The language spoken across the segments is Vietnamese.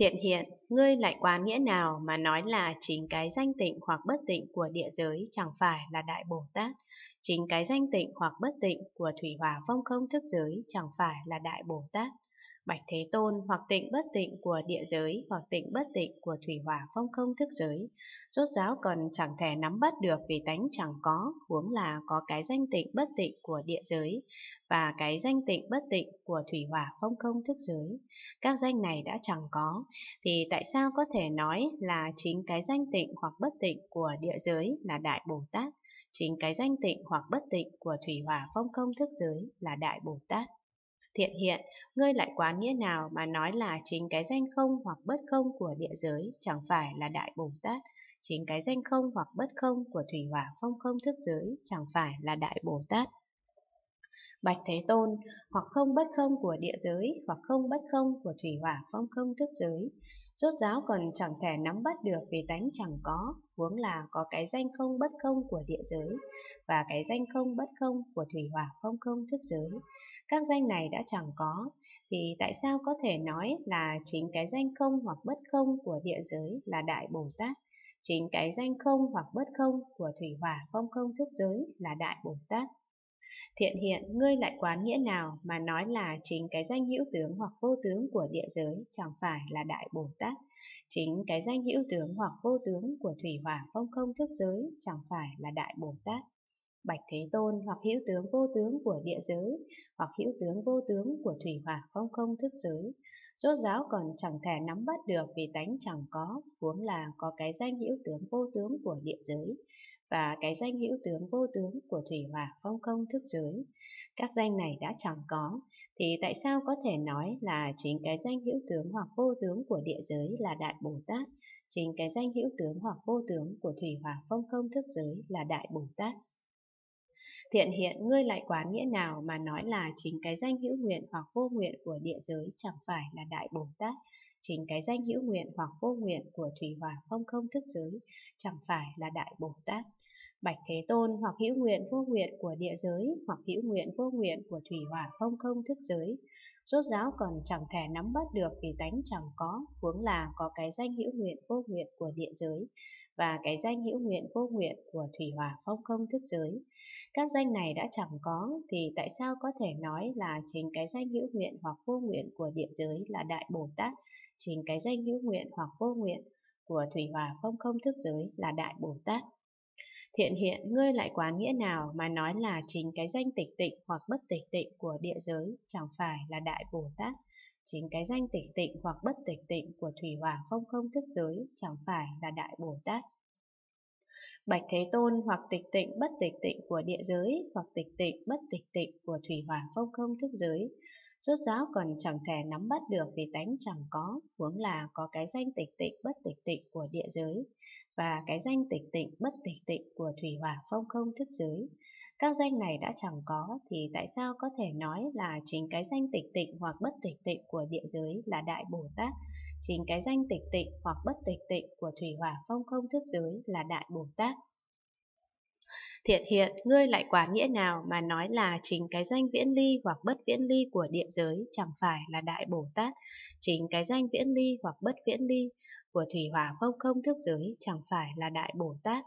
Thiện hiện, ngươi lại quá nghĩa nào mà nói là chính cái danh tịnh hoặc bất tịnh của địa giới chẳng phải là Đại Bồ Tát, chính cái danh tịnh hoặc bất tịnh của Thủy Hòa Phong Không Thức Giới chẳng phải là Đại Bồ Tát. Bạch Thế Tôn hoặc tịnh bất tịnh của địa giới hoặc tịnh bất tịnh của thủy hỏa phong không thức giới. Rốt giáo còn chẳng thể nắm bắt được vì tánh chẳng có, huống là có cái danh tịnh bất tịnh của địa giới và cái danh tịnh bất tịnh của thủy hỏa phong không thức giới. Các danh này đã chẳng có, thì tại sao có thể nói là chính cái danh tịnh hoặc bất tịnh của địa giới là Đại Bồ Tát, chính cái danh tịnh hoặc bất tịnh của thủy hỏa phong không thức giới là Đại Bồ Tát? Thiện hiện, ngươi lại quán nghĩa nào mà nói là chính cái danh không hoặc bất không của địa giới chẳng phải là Đại Bồ Tát, chính cái danh không hoặc bất không của Thủy Hỏa Phong không thức giới chẳng phải là Đại Bồ Tát. Bạch Thế Tôn, hoặc không bất không của địa giới, hoặc không bất không của thủy hỏa phong không thức giới. Rốt giáo còn chẳng thể nắm bắt được vì tánh chẳng có, huống là có cái danh không bất không của địa giới và cái danh không bất không của thủy hỏa phong không thức giới. Các danh này đã chẳng có, thì tại sao có thể nói là chính cái danh không hoặc bất không của địa giới là Đại Bồ Tát, chính cái danh không hoặc bất không của thủy hỏa phong không thức giới là Đại Bồ Tát? Thiện hiện, ngươi lại quán nghĩa nào mà nói là chính cái danh hữu tướng hoặc vô tướng của địa giới chẳng phải là Đại Bồ Tát, chính cái danh hữu tướng hoặc vô tướng của thủy hỏa phong không thức giới chẳng phải là Đại Bồ Tát bạch thế tôn hoặc hữu tướng vô tướng của địa giới, hoặc hữu tướng vô tướng của thủy hỏa phong không thức giới. Rốt giáo còn chẳng thể nắm bắt được vì tánh chẳng có, huống là có cái danh hữu tướng vô tướng của địa giới và cái danh hữu tướng vô tướng của thủy hỏa phong không thức giới. Các danh này đã chẳng có, thì tại sao có thể nói là chính cái danh hữu tướng hoặc vô tướng của địa giới là Đại Bồ Tát, chính cái danh hữu tướng hoặc vô tướng của thủy hỏa phong không thức giới là Đại Bồ Tát? Thiện hiện ngươi lại quá nghĩa nào mà nói là chính cái danh hữu nguyện hoặc vô nguyện của địa giới chẳng phải là Đại Bồ Tát, chính cái danh hữu nguyện hoặc vô nguyện của Thủy hòa Phong Không Thức Giới chẳng phải là Đại Bồ Tát. Bạch Thế Tôn hoặc hữu nguyện vô nguyện của địa giới hoặc hữu nguyện vô nguyện của thủy hỏa phong không thức giới. Rốt giáo còn chẳng thể nắm bắt được vì tánh chẳng có, huống là có cái danh hữu nguyện vô nguyện của địa giới và cái danh hữu nguyện vô nguyện của thủy hỏa phong không thức giới. Các danh này đã chẳng có thì tại sao có thể nói là chính cái danh hữu nguyện hoặc vô nguyện của địa giới là Đại Bồ Tát, chính cái danh hữu nguyện hoặc vô nguyện của thủy hòa phong không thức giới là đại bồ tát Thiện hiện ngươi lại quán nghĩa nào mà nói là chính cái danh tịch tịnh hoặc bất tịch tịnh của địa giới chẳng phải là Đại Bồ Tát, chính cái danh tịch tịnh hoặc bất tịch tịnh của Thủy hòa Phong Không Thức Giới chẳng phải là Đại Bồ Tát. Bạch Thế Tôn hoặc tịch tịnh bất tịch tịnh của địa giới, hoặc tịch tịnh bất tịch tịnh của thủy hỏa phong không thức giới. Rốt giáo còn chẳng thể nắm bắt được vì tánh chẳng có, huống là có cái danh tịch tịnh bất tịch tịnh của địa giới và cái danh tịch tịnh bất tịch tịnh của thủy hỏa phong không thức giới. Các danh này đã chẳng có thì tại sao có thể nói là chính cái danh tịch tịnh hoặc bất tịch tịnh của địa giới là Đại Bồ Tát Chính cái danh tịch tịnh hoặc bất tịch tịnh của Thủy Hỏa Phong không thức giới là Đại Bồ Tát. Thiện hiện, ngươi lại quả nghĩa nào mà nói là chính cái danh viễn ly hoặc bất viễn ly của địa giới chẳng phải là Đại Bồ Tát, chính cái danh viễn ly hoặc bất viễn ly của Thủy Hỏa Phong không thức giới chẳng phải là Đại Bồ Tát,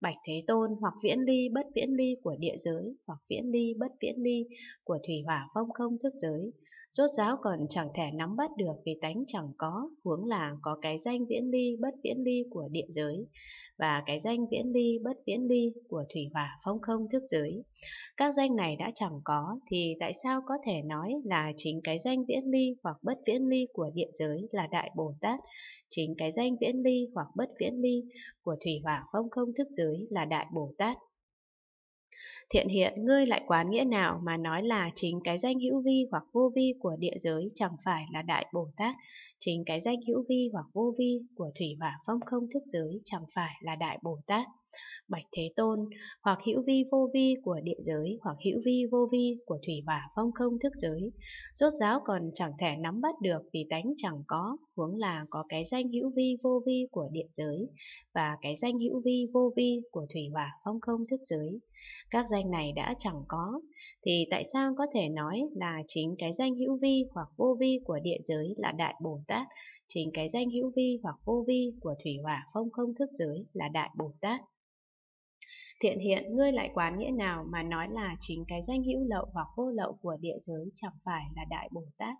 Bạch Thế Tôn hoặc viễn ly bất viễn ly của địa giới, hoặc viễn ly bất viễn ly của thủy hỏa phong không thức giới. Rốt ráo còn chẳng thể nắm bắt được vì tánh chẳng có, huống là có cái danh viễn ly bất viễn ly của địa giới và cái danh viễn ly bất viễn ly của thủy hỏa phong không thức giới. Các danh này đã chẳng có thì tại sao có thể nói là chính cái danh viễn ly hoặc bất viễn ly của địa giới là Đại Bồ Tát, chính cái danh viễn ly hoặc bất viễn ly của thủy hỏa phong không thức giới giới là Đại Bồ Tát. Thiện hiện ngươi lại quán nghĩa nào mà nói là chính cái danh hữu vi hoặc vô vi của địa giới chẳng phải là Đại Bồ Tát, chính cái danh hữu vi hoặc vô vi của thủy hỏa phong không thức giới chẳng phải là Đại Bồ Tát. Bạch Thế Tôn, hoặc hữu vi vô vi của địa giới, hoặc hữu vi vô vi của thủy hỏa phong không thức giới. Rốt giáo còn chẳng thể nắm bắt được vì tánh chẳng có, huống là có cái danh hữu vi vô vi của địa giới và cái danh hữu vi vô vi của thủy hỏa phong không thức giới. Các danh này đã chẳng có, thì tại sao có thể nói là chính cái danh hữu vi hoặc vô vi của địa giới là Đại Bồ Tát, chính cái danh hữu vi hoặc vô vi của thủy hỏa phong không thức giới là Đại Bồ Tát? Thiện hiện ngươi lại quán nghĩa nào mà nói là chính cái danh hữu lậu hoặc vô lậu của địa giới chẳng phải là Đại Bồ Tát,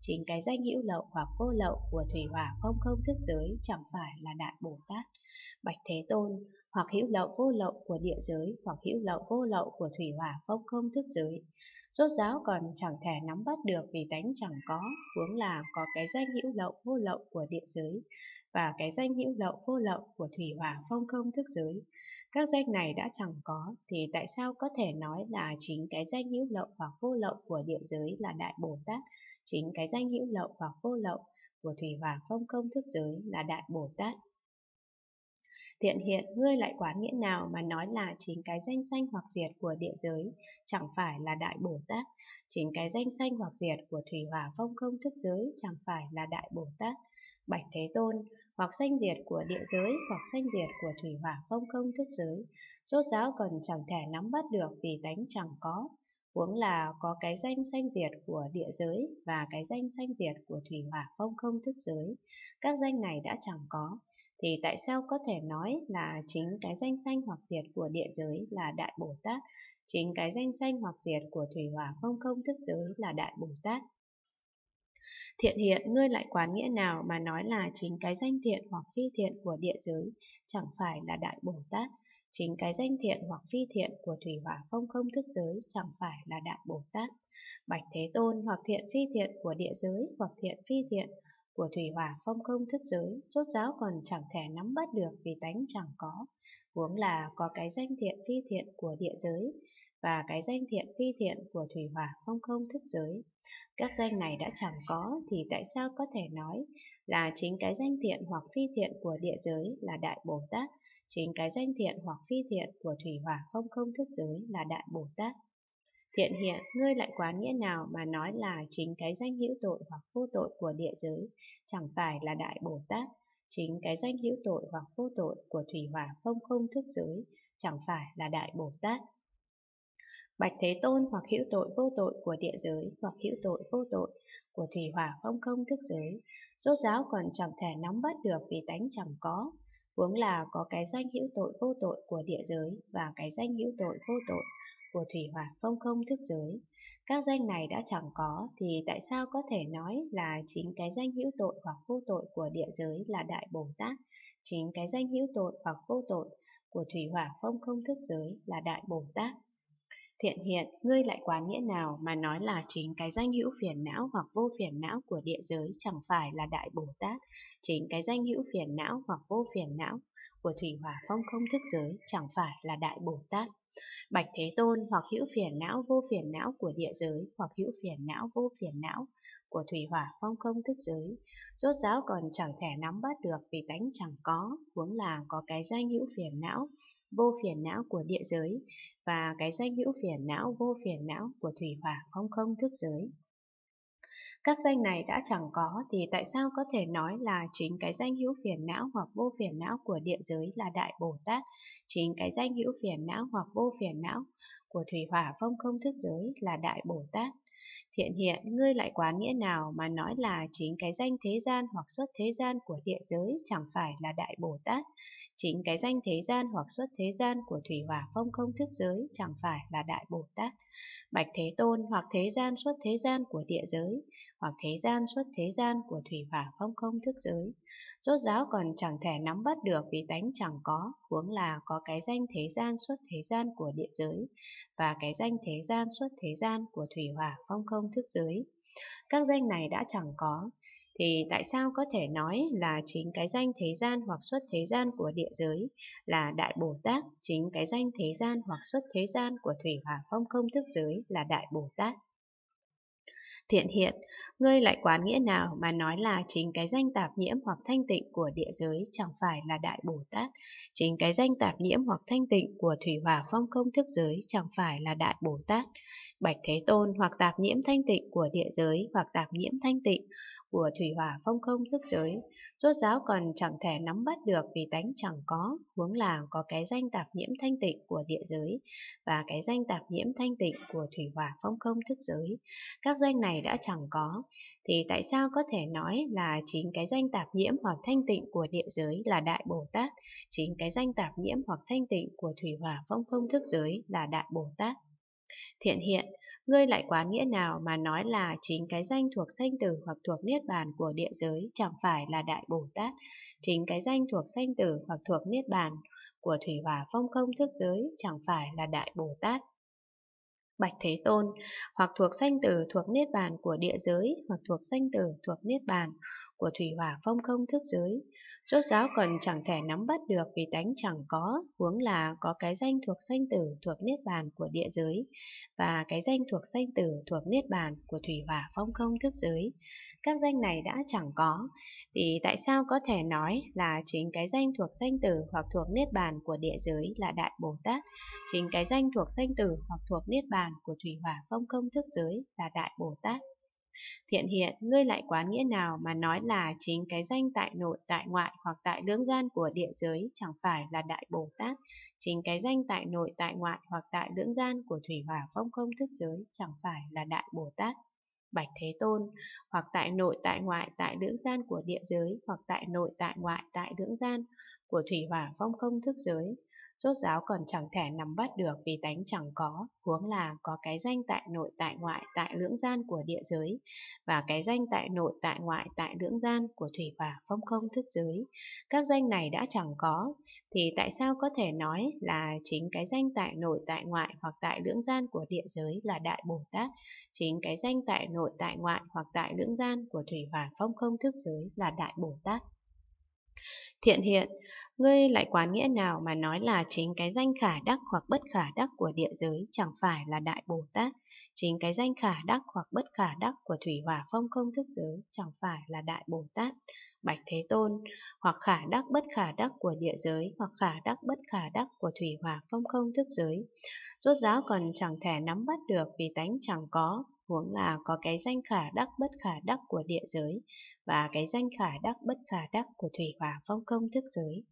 chính cái danh hữu lậu hoặc vô lậu của thủy hỏa phong không thức giới chẳng phải là Đại Bồ Tát. Bạch Thế Tôn, hoặc hữu lậu vô lậu của địa giới hoặc hữu lậu vô lậu của thủy hỏa phong không thức giới. Rốt giáo còn chẳng thể nắm bắt được vì tánh chẳng có, huống là có cái danh hữu lậu vô lậu của địa giới và cái danh hữu lậu vô lậu của thủy hỏa phong không thức giới. Các danh này đã đã chẳng có, thì tại sao có thể nói là chính cái danh hữu lậu hoặc vô lậu của địa giới là Đại Bồ Tát, chính cái danh hữu lậu hoặc vô lậu của Thủy Hỏa Phong Công Thức Giới là Đại Bồ Tát? Thiện hiện, ngươi lại quán nghĩa nào mà nói là chính cái danh xanh hoặc diệt của địa giới, chẳng phải là đại Bồ Tát, chính cái danh xanh hoặc diệt của thủy hòa phong không thức giới, chẳng phải là đại Bồ Tát. Bạch Thế Tôn, hoặc sanh diệt của địa giới, hoặc sanh diệt của thủy hòa phong không thức giới, rốt giáo còn chẳng thể nắm bắt được vì tánh chẳng có, huống là có cái danh sanh diệt của địa giới và cái danh sanh diệt của thủy hỏa phong không thức giới. Các danh này đã chẳng có, thì tại sao có thể nói là chính cái danh sanh hoặc diệt của địa giới là Đại Bồ Tát, chính cái danh sanh hoặc diệt của thủy hỏa phong không thức giới là Đại Bồ Tát? Thiện hiện ngươi lại quán nghĩa nào mà nói là chính cái danh thiện hoặc phi thiện của địa giới chẳng phải là Đại Bồ Tát Chính cái danh thiện hoặc phi thiện của thủy hỏa phong không thức giới chẳng phải là đại Bồ Tát. Bạch Thế Tôn hoặc thiện phi thiện của địa giới hoặc thiện phi thiện của thủy hỏa phong không thức giới, rốt giáo còn chẳng thể nắm bắt được vì tánh chẳng có, huống là có cái danh thiện phi thiện của địa giới và cái danh thiện phi thiện của thủy hỏa phong không thức giới. Các danh này đã chẳng có thì tại sao có thể nói là chính cái danh thiện hoặc phi thiện của địa giới là Đại Bồ Tát, chính cái danh thiện hoặc phi thiện của thủy hỏa phong không thức giới là Đại Bồ Tát. Thiện hiện, ngươi lại quá nghĩa nào mà nói là chính cái danh hữu tội hoặc vô tội của địa giới, chẳng phải là Đại Bồ Tát, chính cái danh hữu tội hoặc vô tội của thủy hỏa phong không thức giới, chẳng phải là Đại Bồ Tát. Bạch Thế Tôn hoặc hữu tội vô tội của địa giới hoặc hữu tội vô tội của thủy hỏa phong không thức giới, rốt giáo còn chẳng thể nắm bắt được vì tánh chẳng có, huống là có cái danh hữu tội vô tội của địa giới và cái danh hữu tội vô tội của thủy hỏa phong không thức giới. Các danh này đã chẳng có thì tại sao có thể nói là chính cái danh hữu tội hoặc vô tội của địa giới là Đại Bồ Tát, chính cái danh hữu tội hoặc vô tội của thủy hỏa phong không thức giới là Đại Bồ Tát. Thiện hiện, ngươi lại quá nghĩa nào mà nói là chính cái danh hữu phiền não hoặc vô phiền não của địa giới chẳng phải là Đại Bồ Tát, chính cái danh hữu phiền não hoặc vô phiền não của Thủy hòa Phong không thức giới chẳng phải là Đại Bồ Tát. Bạch Thế Tôn hoặc hữu phiền não vô phiền não của địa giới hoặc hữu phiền não vô phiền não của thủy hòa phong không thức giới, rốt ráo còn chẳng thể nắm bắt được vì tánh chẳng có, huống là có cái danh hữu phiền não vô phiền não của địa giới và cái danh hữu phiền não vô phiền não của thủy hỏa phong không thức giới. Các danh này đã chẳng có thì tại sao có thể nói là chính cái danh hữu phiền não hoặc vô phiền não của địa giới là Đại Bồ Tát, chính cái danh hữu phiền não hoặc vô phiền não của thủy hỏa phong không thức giới là Đại Bồ Tát. Thiện hiện, ngươi lại quá nghĩa nào mà nói là chính cái danh thế gian hoặc xuất thế gian của địa giới chẳng phải là Đại Bồ Tát, chính cái danh thế gian hoặc xuất thế gian của Thủy Hỏa Phong không thức giới chẳng phải là Đại Bồ Tát. Bạch Thế Tôn hoặc thế gian xuất thế gian của địa giới, hoặc thế gian xuất thế gian của Thủy Hỏa Phong không thức giới. Rốt giáo còn chẳng thể nắm bắt được vì tánh chẳng có, huống là có cái danh thế gian xuất thế gian của địa giới, và cái danh thế gian xuất thế gian của Thủy Hỏa phong không thức giới. Các danh này đã chẳng có, thì tại sao có thể nói là chính cái danh thế gian hoặc xuất thế gian của địa giới là Đại Bồ Tát, chính cái danh thế gian hoặc xuất thế gian của Thủy Hòa Phong không thức giới là Đại Bồ Tát? Thiện hiện, ngươi lại quán nghĩa nào mà nói là chính cái danh tạp nhiễm hoặc thanh tịnh của địa giới chẳng phải là Đại Bồ Tát, chính cái danh tạp nhiễm hoặc thanh tịnh của Thủy Hòa Phong Không Thức Giới chẳng phải là Đại Bồ Tát, Bạch Thế Tôn hoặc tạp nhiễm thanh tịnh của địa giới hoặc tạp nhiễm thanh tịnh của thủy hỏa phong không thức giới. Rốt giáo còn chẳng thể nắm bắt được vì tánh chẳng có, huống là có cái danh tạp nhiễm thanh tịnh của địa giới và cái danh tạp nhiễm thanh tịnh của thủy hỏa phong không thức giới. Các danh này đã chẳng có, thì tại sao có thể nói là chính cái danh tạp nhiễm hoặc thanh tịnh của địa giới là Đại Bồ Tát, chính cái danh tạp nhiễm hoặc thanh tịnh của thủy hỏa phong không thức giới là Đại Bồ Tát. Thiện hiện, ngươi lại quá nghĩa nào mà nói là chính cái danh thuộc sanh tử hoặc thuộc niết bàn của địa giới chẳng phải là Đại Bồ Tát, chính cái danh thuộc sanh tử hoặc thuộc niết bàn của thủy hỏa phong không thức giới chẳng phải là Đại Bồ Tát. Bạch Thế Tôn, hoặc thuộc sanh tử thuộc niết bàn của địa giới, hoặc thuộc sanh tử thuộc niết bàn của thủy hỏa phong không thức giới. Rốt giáo còn chẳng thể nắm bắt được vì tánh chẳng có, huống là có cái danh thuộc sanh tử thuộc niết bàn của địa giới và cái danh thuộc sanh tử thuộc niết bàn của thủy hỏa phong không thức giới. Các danh này đã chẳng có, thì tại sao có thể nói là chính cái danh thuộc sanh tử hoặc thuộc niết bàn của địa giới là Đại Bồ Tát, chính cái danh thuộc sanh tử hoặc thuộc niết bàn bàn của thủy hỏa phong công thức giới là Đại Bồ Tát. Thiện hiện, ngươi lại quán nghĩa nào mà nói là chính cái danh tại nội, tại ngoại hoặc tại lưỡng gian của địa giới chẳng phải là Đại Bồ Tát, chính cái danh tại nội, tại ngoại hoặc tại lưỡng gian của thủy hỏa phong công thức giới chẳng phải là Đại Bồ Tát. Bạch Thế Tôn, hoặc tại nội tại ngoại tại lưỡng gian của địa giới, hoặc tại nội tại ngoại tại lưỡng gian, của thủy hỏa phong không thức giới, rốt giáo còn chẳng thể nắm bắt được vì tánh chẳng có, huống là có cái danh tại nội tại ngoại tại lưỡng gian của địa giới và cái danh tại nội tại ngoại tại lưỡng gian của thủy hỏa phong không thức giới. Các danh này đã chẳng có, thì tại sao có thể nói là chính cái danh tại nội tại ngoại hoặc tại lưỡng gian của địa giới là Đại Bồ Tát, chính cái danh tại nội tại ngoại hoặc tại lưỡng gian của thủy hỏa phong không thức giới là Đại Bồ Tát. Thiện hiện, ngươi lại quán nghĩa nào mà nói là chính cái danh khả đắc hoặc bất khả đắc của địa giới chẳng phải là Đại Bồ Tát, chính cái danh khả đắc hoặc bất khả đắc của Thủy hòa Phong không thức giới chẳng phải là Đại Bồ Tát, Bạch Thế Tôn, hoặc khả đắc bất khả đắc của địa giới hoặc khả đắc bất khả đắc của Thủy hòa Phong không thức giới. Rốt giáo còn chẳng thể nắm bắt được vì tánh chẳng có, huống là có cái danh khả đắc bất khả đắc của địa giới và cái danh khả đắc bất khả đắc của thủy hỏa phong công thức giới.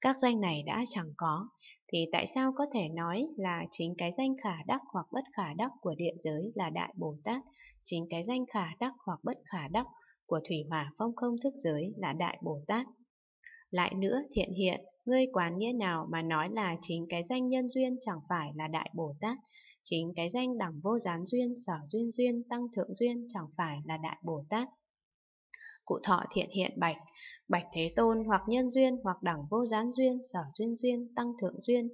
Các danh này đã chẳng có, thì tại sao có thể nói là chính cái danh khả đắc hoặc bất khả đắc của địa giới là Đại Bồ Tát, chính cái danh khả đắc hoặc bất khả đắc của thủy hỏa phong không thức giới là Đại Bồ Tát? Lại nữa thiện hiện, ngươi quán nghĩa nào mà nói là chính cái danh nhân duyên chẳng phải là Đại Bồ Tát, Chính cái danh đẳng vô gián duyên, sở duyên duyên, tăng thượng duyên chẳng phải là Đại Bồ Tát cụ thọ thiện hiện bạch, bạch thế tôn hoặc nhân duyên hoặc đẳng vô gián duyên, sở duyên duyên, tăng thượng duyên.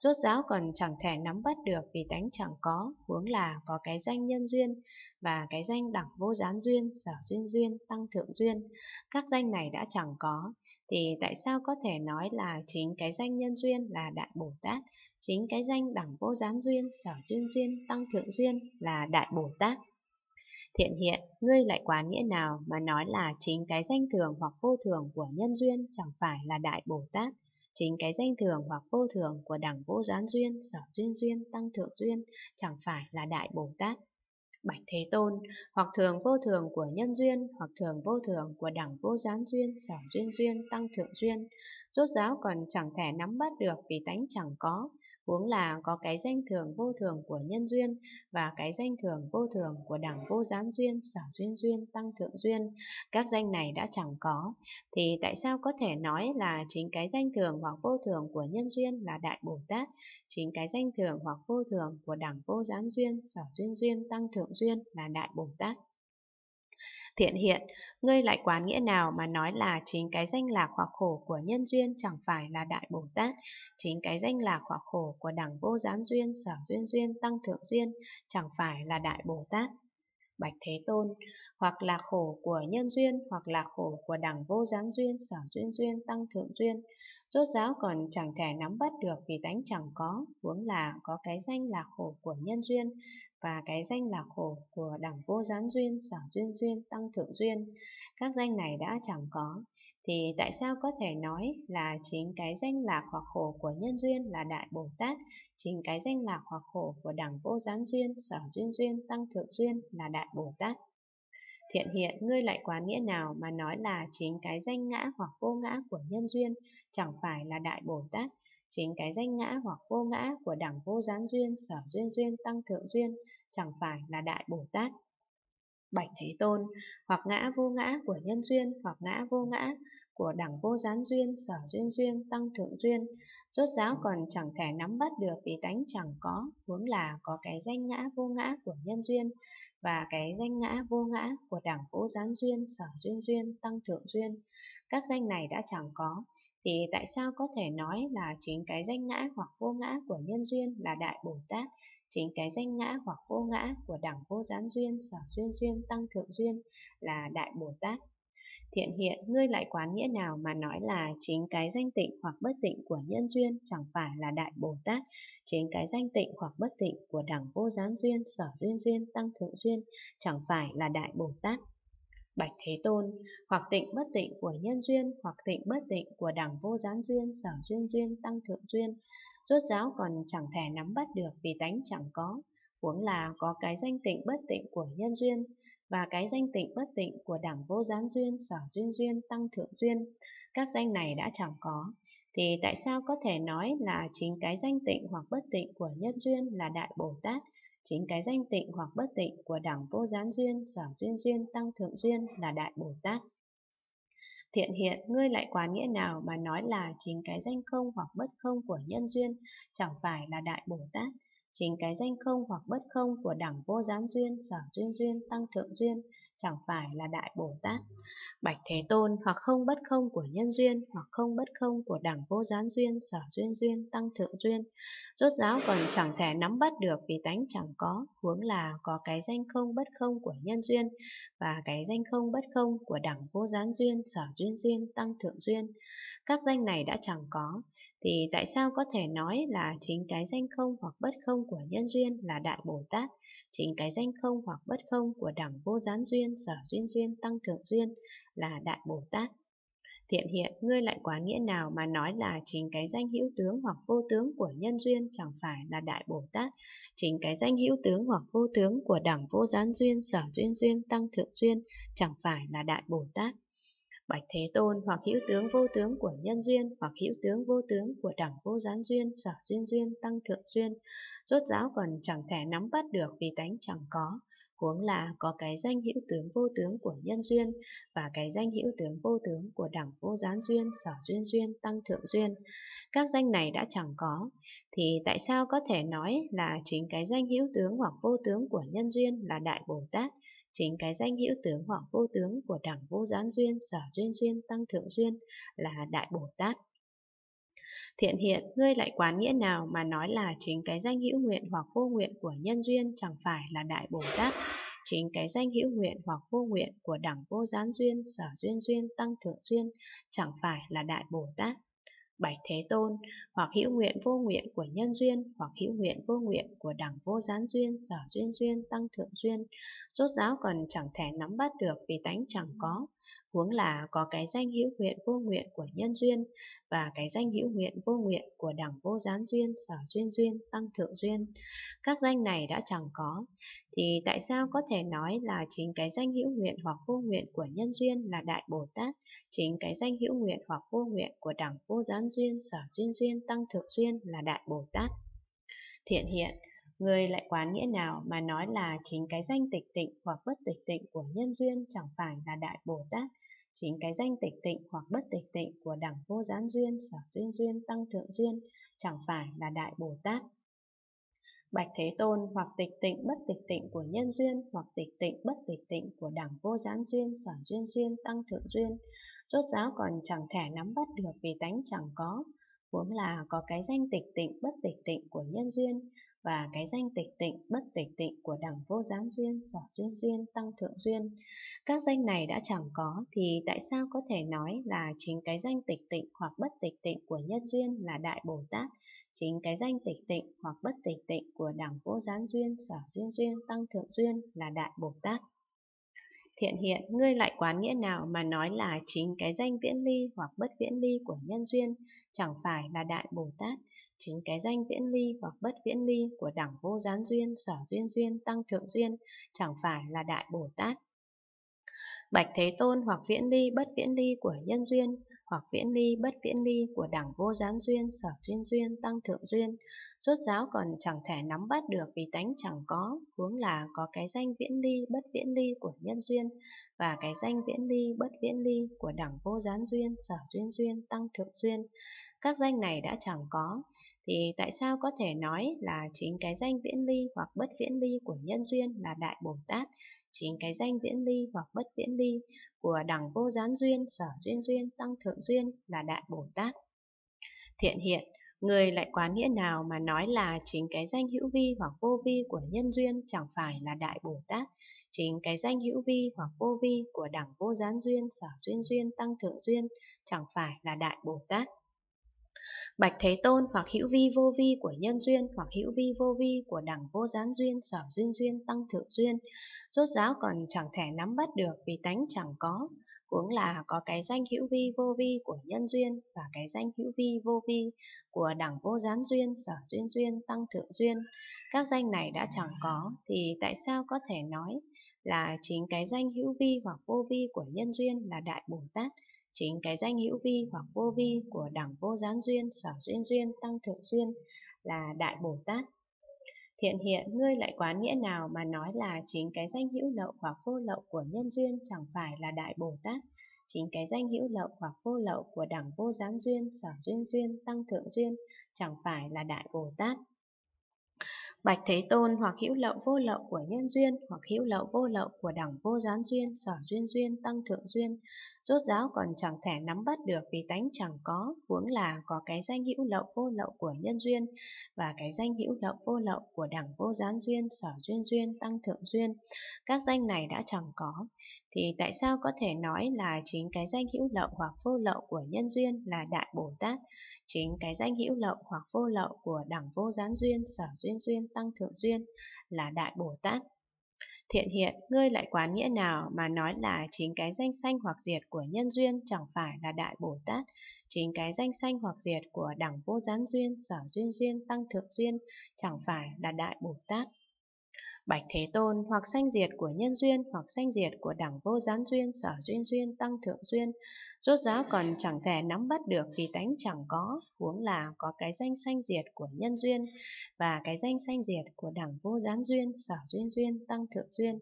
Rốt giáo còn chẳng thể nắm bắt được vì tánh chẳng có, huống là có cái danh nhân duyên và cái danh đẳng vô gián duyên, sở duyên duyên, tăng thượng duyên. Các danh này đã chẳng có, thì tại sao có thể nói là chính cái danh nhân duyên là Đại Bồ Tát, chính cái danh đẳng vô gián duyên, sở duyên duyên, tăng thượng duyên là Đại Bồ Tát? Thiện hiện, ngươi lại quá nghĩa nào mà nói là chính cái danh thường hoặc vô thường của nhân duyên chẳng phải là Đại Bồ Tát, chính cái danh thường hoặc vô thường của đẳng vô gián duyên, sở duyên duyên, tăng thượng duyên chẳng phải là Đại Bồ Tát, bạch thế tôn hoặc thường vô thường của nhân duyên hoặc thường vô thường của đẳng vô gián duyên sở duyên duyên tăng thượng duyên rốt giáo còn chẳng thể nắm bắt được vì tánh chẳng có huống là có cái danh thường vô thường của nhân duyên và cái danh thường vô thường của đẳng vô gián duyên sở duyên duyên tăng thượng duyên các danh này đã chẳng có thì tại sao có thể nói là chính cái danh thường hoặc vô thường của nhân duyên là đại bồ tát chính cái danh thường hoặc vô thường của đẳng vô gián duyên sở duyên duyên tăng thượng duyên là Đại Bồ Tát. Thiện hiện, ngươi lại quán nghĩa nào mà nói là chính cái danh lạc hoặc khổ của nhân duyên chẳng phải là Đại Bồ Tát, chính cái danh lạc hoặc khổ của đẳng vô gián duyên, sở duyên duyên, tăng thượng duyên chẳng phải là Đại Bồ Tát. Bạch Thế Tôn, hoặc là khổ của nhân duyên, hoặc là khổ của đẳng vô gián duyên, sở duyên duyên, tăng thượng duyên. Rốt giáo còn chẳng thể nắm bắt được vì tánh chẳng có, huống là có cái danh là khổ của nhân duyên, và cái danh là khổ của đẳng vô gián duyên, sở duyên duyên, tăng thượng duyên. Các danh này đã chẳng có. Thì tại sao có thể nói là chính cái danh lạc hoặc khổ của nhân duyên là Đại Bồ Tát, chính cái danh lạc hoặc khổ của đẳng vô gián duyên, sở duyên duyên, tăng thượng duyên là Đại Bồ Tát. Thiện hiện ngươi lại quá nghĩa nào mà nói là chính cái danh ngã hoặc vô ngã của nhân duyên chẳng phải là Đại Bồ Tát, chính cái danh ngã hoặc vô ngã của đẳng vô gián duyên, sở duyên duyên, tăng thượng duyên chẳng phải là Đại Bồ Tát bạch thế tôn hoặc ngã vô ngã của nhân duyên hoặc ngã vô ngã của đẳng vô gián duyên sở duyên duyên tăng thượng duyên rốt giáo còn chẳng thể nắm bắt được vì tánh chẳng có huống là có cái danh ngã vô ngã của nhân duyên và cái danh ngã vô ngã của đẳng vô gián duyên sở duyên duyên tăng thượng duyên các danh này đã chẳng có thì tại sao có thể nói là chính cái danh ngã hoặc vô ngã của nhân duyên là đại Bồ Tát, chính cái danh ngã hoặc vô ngã của đẳng vô gián duyên, sở duyên duyên, tăng thượng duyên là đại Bồ Tát? Thiện hiện, ngươi lại quán nghĩa nào mà nói là chính cái danh tịnh hoặc bất tịnh của nhân duyên chẳng phải là Đại Bồ Tát, chính cái danh tịnh hoặc bất tịnh của đẳng vô gián duyên, sở duyên duyên, tăng thượng duyên chẳng phải là Đại Bồ Tát. Bạch Thế Tôn, hoặc tịnh bất tịnh của nhân duyên, hoặc tịnh bất tịnh của đẳng vô gián duyên, sở duyên duyên, tăng thượng duyên, rốt giáo còn chẳng thể nắm bắt được vì tánh chẳng có, huống là có cái danh tịnh bất tịnh của nhân duyên, và cái danh tịnh bất tịnh của đẳng vô gián duyên, sở duyên duyên, tăng thượng duyên, các danh này đã chẳng có, thì tại sao có thể nói là chính cái danh tịnh hoặc bất tịnh của nhân duyên là Đại Bồ Tát, Chính cái danh tịnh hoặc bất tịnh của đẳng vô gián duyên, sở duyên duyên, tăng thượng duyên là Đại Bồ Tát. Thiện hiện, ngươi lại quán nghĩa nào mà nói là chính cái danh không hoặc bất không của nhân duyên chẳng phải là Đại Bồ Tát, Chính cái danh không hoặc bất không của đẳng vô gián duyên, sở duyên duyên, tăng thượng duyên chẳng phải là đại Bồ Tát. Bạch Thế Tôn hoặc không bất không của nhân duyên hoặc không bất không của đẳng vô gián duyên, sở duyên duyên, tăng thượng duyên. Rốt giáo còn chẳng thể nắm bắt được vì tánh chẳng có, huống là có cái danh không bất không của nhân duyên và cái danh không bất không của đẳng vô gián duyên, sở duyên duyên, tăng thượng duyên. Các danh này đã chẳng có, thì tại sao có thể nói là chính cái danh không hoặc bất không của nhân duyên là Đại Bồ Tát, chính cái danh không hoặc bất không của đẳng vô gián duyên, sở duyên duyên, tăng thượng duyên là Đại Bồ Tát. Thiện hiện, ngươi lại quá nghĩa nào mà nói là chính cái danh hữu tướng hoặc vô tướng của nhân duyên chẳng phải là Đại Bồ Tát, chính cái danh hữu tướng hoặc vô tướng của đẳng vô gián duyên, sở duyên duyên, tăng thượng duyên chẳng phải là Đại Bồ Tát. Bạch Thế Tôn hoặc hữu tướng vô tướng của nhân duyên, hoặc hữu tướng vô tướng của đẳng vô gián duyên, sở duyên duyên, tăng thượng duyên, rốt ráo còn chẳng thể nắm bắt được vì tánh chẳng có. Huống là có cái danh hữu tướng vô tướng của nhân duyên và cái danh hữu tướng vô tướng của đẳng vô gián duyên, sở duyên duyên, tăng thượng duyên. Các danh này đã chẳng có, thì tại sao có thể nói là chính cái danh hữu tướng hoặc vô tướng của nhân duyên là Đại Bồ Tát, Chính cái danh hữu tướng hoặc vô tướng của đẳng vô gián duyên, sở duyên duyên, tăng thượng duyên là Đại Bồ Tát. Thiện hiện, ngươi lại quán nghĩa nào mà nói là chính cái danh hữu nguyện hoặc vô nguyện của nhân duyên chẳng phải là Đại Bồ Tát, chính cái danh hữu nguyện hoặc vô nguyện của đẳng vô gián duyên, sở duyên duyên, tăng thượng duyên chẳng phải là Đại Bồ Tát bạch thế tôn hoặc hữu nguyện vô nguyện của nhân duyên hoặc hữu nguyện vô nguyện của đẳng vô gián duyên sở duyên duyên tăng thượng duyên rốt ráo còn chẳng thể nắm bắt được vì tánh chẳng có huống là có cái danh hữu nguyện vô nguyện của nhân duyên và cái danh hữu nguyện vô nguyện của đẳng vô gián duyên sở duyên duyên tăng thượng duyên các danh này đã chẳng có thì tại sao có thể nói là chính cái danh hữu nguyện hoặc vô nguyện của nhân duyên là đại bồ tát chính cái danh hữu nguyện hoặc vô nguyện của đẳng vô gián duyên, sở duyên duyên, tăng thượng duyên là Đại Bồ Tát. Thiện hiện, người lại quán nghĩa nào mà nói là chính cái danh tịch tịnh hoặc bất tịch tịnh của nhân duyên chẳng phải là Đại Bồ Tát, chính cái danh tịch tịnh hoặc bất tịch tịnh của đẳng vô gián duyên, sở duyên duyên, tăng thượng duyên chẳng phải là Đại Bồ Tát. Bạch Thế Tôn hoặc tịch tịnh bất tịch tịnh của nhân duyên hoặc tịch tịnh bất tịch tịnh của đẳng vô gián duyên, sở duyên duyên, tăng thượng duyên. Rốt giáo còn chẳng thể nắm bắt được vì tánh chẳng có. Vốn là có cái danh tịch tịnh bất tịch tịnh của nhân duyên và cái danh tịch tịnh bất tịch tịnh của đẳng vô gián duyên, sở duyên duyên, tăng thượng duyên. Các danh này đã chẳng có thì tại sao có thể nói là chính cái danh tịch tịnh hoặc bất tịch tịnh của nhân duyên là Đại Bồ Tát, chính cái danh tịch tịnh hoặc bất tịch tịnh của đẳng vô gián duyên, sở duyên duyên, tăng thượng duyên là Đại Bồ Tát. Thiện hiện, ngươi lại quán nghĩa nào mà nói là chính cái danh viễn ly hoặc bất viễn ly của nhân duyên chẳng phải là đại Bồ Tát, chính cái danh viễn ly hoặc bất viễn ly của đẳng vô gián duyên, sở duyên duyên, tăng thượng duyên chẳng phải là đại Bồ Tát. Bạch Thế Tôn hoặc viễn ly bất viễn ly của nhân duyên hoặc viễn ly bất viễn ly của đẳng vô gián duyên, sở duyên duyên, tăng thượng duyên, rốt giáo còn chẳng thể nắm bắt được vì tánh chẳng có, huống là có cái danh viễn ly bất viễn ly của nhân duyên và cái danh viễn ly bất viễn ly của đẳng vô gián duyên, sở duyên duyên, tăng thượng duyên. Các danh này đã chẳng có, thì tại sao có thể nói là chính cái danh viễn ly hoặc bất viễn ly của nhân duyên là đại bồ tát chính cái danh viễn ly hoặc bất viễn ly của đẳng vô gián duyên sở duyên duyên tăng thượng duyên là đại bồ tát thiện hiện người lại quá nghĩa nào mà nói là chính cái danh hữu vi hoặc vô vi của nhân duyên chẳng phải là đại bồ tát chính cái danh hữu vi hoặc vô vi của đẳng vô gián duyên sở duyên duyên tăng thượng duyên chẳng phải là đại bồ tát Bạch Thế Tôn hoặc hữu vi vô vi của nhân duyên hoặc hữu vi vô vi của đẳng vô gián duyên, sở duyên duyên, tăng thượng duyên, rốt ráo còn chẳng thể nắm bắt được vì tánh chẳng có, cũng là có cái danh hữu vi vô vi của nhân duyên và cái danh hữu vi vô vi của đẳng vô gián duyên, sở duyên duyên, tăng thượng duyên. Các danh này đã chẳng có thì tại sao có thể nói là chính cái danh hữu vi hoặc vô vi của nhân duyên là Đại Bồ Tát Chính cái danh hữu vi hoặc vô vi của đẳng vô gián duyên, sở duyên duyên, tăng thượng duyên là Đại Bồ Tát. Thiện hiện, ngươi lại quán nghĩa nào mà nói là chính cái danh hữu lậu hoặc vô lậu của nhân duyên chẳng phải là Đại Bồ Tát, chính cái danh hữu lậu hoặc vô lậu của đẳng vô gián duyên, sở duyên duyên, tăng thượng duyên chẳng phải là Đại Bồ Tát. Bạch Thế Tôn hoặc hữu lậu vô lậu của nhân duyên, hoặc hữu lậu vô lậu của đẳng vô gián duyên, sở duyên duyên, tăng thượng duyên, rốt ráo còn chẳng thể nắm bắt được vì tánh chẳng có, huống là có cái danh hữu lậu vô lậu của nhân duyên và cái danh hữu lậu vô lậu của đẳng vô gián duyên, sở duyên duyên, tăng thượng duyên. Các danh này đã chẳng có thì tại sao có thể nói là chính cái danh hữu lậu hoặc vô lậu của nhân duyên là đại Bồ Tát, chính cái danh hữu lậu hoặc vô lậu của đẳng vô gián duyên, sở duyên duyên, tăng thượng duyên là đại Bồ Tát? Thiện hiện, ngươi lại quán nghĩa nào mà nói là chính cái danh sanh hoặc diệt của nhân duyên chẳng phải là đại Bồ Tát, chính cái danh sanh hoặc diệt của đẳng vô gián duyên, sở duyên duyên, tăng thượng duyên chẳng phải là đại Bồ Tát. Bạch Thế Tôn hoặc sanh diệt của nhân duyên hoặc sanh diệt của đẳng vô gián duyên, sở duyên duyên, tăng thượng duyên, rốt ráo còn chẳng thể nắm bắt được vì tánh chẳng có, huống là có cái danh sanh diệt của nhân duyên và cái danh sanh diệt của đẳng vô gián duyên, sở duyên duyên, tăng thượng duyên.